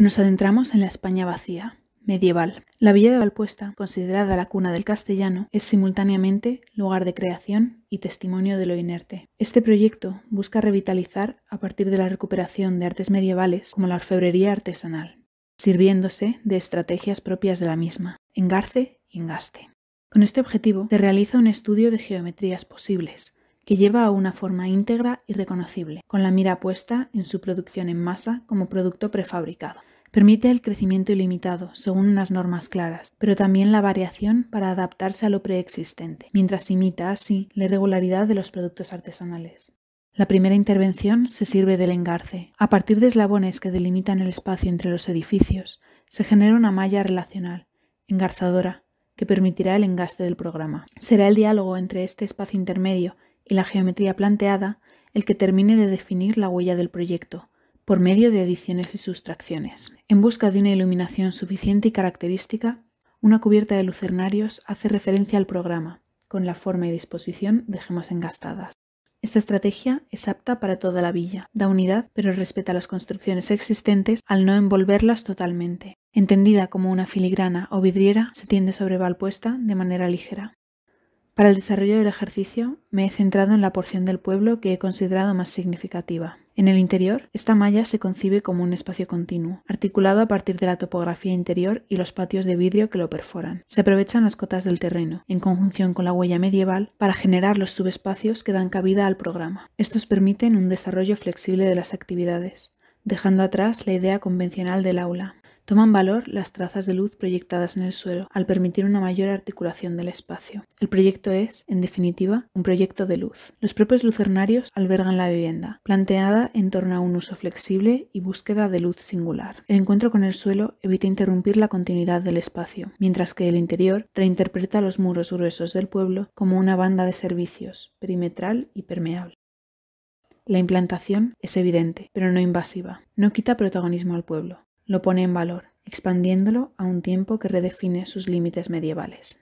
Nos adentramos en la España vacía, medieval. La villa de Valpuesta, considerada la cuna del castellano, es simultáneamente lugar de creación y testimonio de lo inerte. Este proyecto busca revitalizar a partir de la recuperación de artes medievales como la orfebrería artesanal, sirviéndose de estrategias propias de la misma, engarce y engaste. Con este objetivo se realiza un estudio de geometrías posibles, que lleva a una forma íntegra y reconocible, con la mira puesta en su producción en masa como producto prefabricado. Permite el crecimiento ilimitado, según unas normas claras, pero también la variación para adaptarse a lo preexistente, mientras imita así la irregularidad de los productos artesanales. La primera intervención se sirve del engarce. A partir de eslabones que delimitan el espacio entre los edificios, se genera una malla relacional, engarzadora, que permitirá el engaste del programa. Será el diálogo entre este espacio intermedio y la geometría planteada el que termine de definir la huella del proyecto, por medio de adiciones y sustracciones. En busca de una iluminación suficiente y característica, una cubierta de lucernarios hace referencia al programa, con la forma y disposición de engastadas. Esta estrategia es apta para toda la villa, da unidad pero respeta las construcciones existentes al no envolverlas totalmente. Entendida como una filigrana o vidriera, se tiende sobre valpuesta de manera ligera. Para el desarrollo del ejercicio me he centrado en la porción del pueblo que he considerado más significativa. En el interior, esta malla se concibe como un espacio continuo, articulado a partir de la topografía interior y los patios de vidrio que lo perforan. Se aprovechan las cotas del terreno, en conjunción con la huella medieval, para generar los subespacios que dan cabida al programa. Estos permiten un desarrollo flexible de las actividades, dejando atrás la idea convencional del aula. Toman valor las trazas de luz proyectadas en el suelo al permitir una mayor articulación del espacio. El proyecto es, en definitiva, un proyecto de luz. Los propios lucernarios albergan la vivienda, planteada en torno a un uso flexible y búsqueda de luz singular. El encuentro con el suelo evita interrumpir la continuidad del espacio, mientras que el interior reinterpreta los muros gruesos del pueblo como una banda de servicios, perimetral y permeable. La implantación es evidente, pero no invasiva. No quita protagonismo al pueblo lo pone en valor, expandiéndolo a un tiempo que redefine sus límites medievales.